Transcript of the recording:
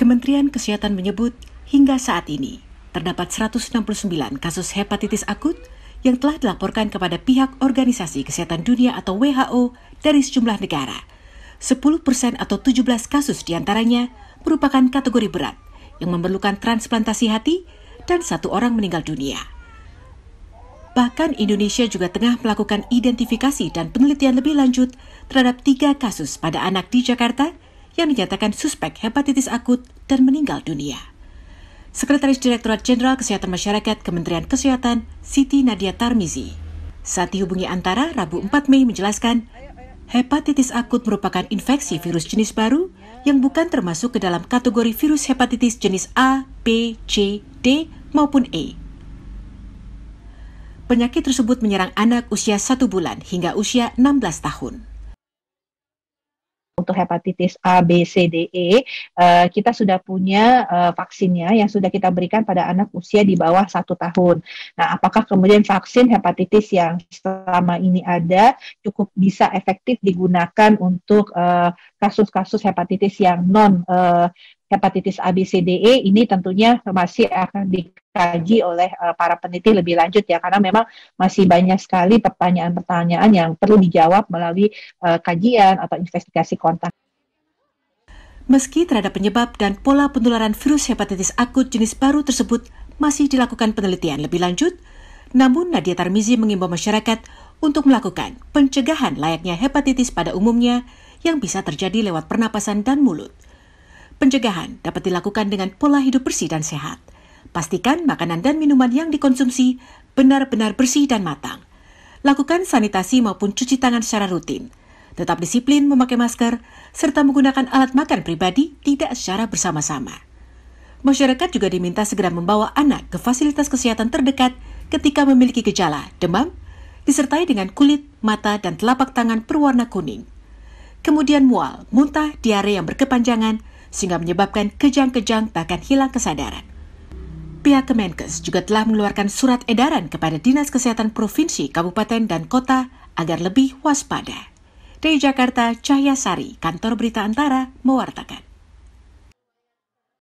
Kementerian Kesehatan menyebut hingga saat ini terdapat 169 kasus hepatitis akut yang telah dilaporkan kepada pihak Organisasi Kesehatan Dunia atau WHO dari sejumlah negara. 10 persen atau 17 kasus diantaranya merupakan kategori berat yang memerlukan transplantasi hati dan satu orang meninggal dunia. Bahkan Indonesia juga tengah melakukan identifikasi dan penelitian lebih lanjut terhadap tiga kasus pada anak di Jakarta yang dinyatakan suspek hepatitis akut dan meninggal dunia. Sekretaris Direktorat Jenderal Kesehatan Masyarakat Kementerian Kesehatan, Siti Nadia Tarmizi. Saat dihubungi Antara, Rabu 4 Mei menjelaskan, hepatitis akut merupakan infeksi virus jenis baru yang bukan termasuk ke dalam kategori virus hepatitis jenis A, B, C, D, maupun E. Penyakit tersebut menyerang anak usia 1 bulan hingga usia 16 tahun untuk hepatitis A, B, C, D, E, uh, kita sudah punya uh, vaksinnya yang sudah kita berikan pada anak usia di bawah satu tahun. Nah, apakah kemudian vaksin hepatitis yang selama ini ada cukup bisa efektif digunakan untuk eh, kasus-kasus uh, hepatitis yang non uh, hepatitis A, B, C, D, E ini tentunya masih akan dikaji oleh uh, para peneliti lebih lanjut ya karena memang masih banyak sekali pertanyaan-pertanyaan yang perlu dijawab melalui uh, kajian atau investigasi kontak. Meski terhadap penyebab dan pola penularan virus hepatitis akut jenis baru tersebut masih dilakukan penelitian lebih lanjut, namun Nadia Tarmizi mengimbau masyarakat untuk melakukan pencegahan layaknya hepatitis pada umumnya yang bisa terjadi lewat pernapasan dan mulut – Pencegahan dapat dilakukan dengan pola hidup bersih dan sehat. Pastikan makanan dan minuman yang dikonsumsi benar-benar bersih dan matang. Lakukan sanitasi maupun cuci tangan secara rutin. Tetap disiplin memakai masker, serta menggunakan alat makan pribadi tidak secara bersama-sama. Masyarakat juga diminta segera membawa anak ke fasilitas kesehatan terdekat ketika memiliki gejala demam, disertai dengan kulit, mata, dan telapak tangan berwarna kuning. Kemudian mual, muntah, diare yang berkepanjangan, sehingga menyebabkan kejang-kejang bahkan hilang kesadaran. Pihak Kemenkes juga telah mengeluarkan surat edaran kepada Dinas Kesehatan Provinsi, Kabupaten, dan Kota agar lebih waspada. Dari Jakarta, Cahya Sari, Kantor Berita Antara, mewartakan.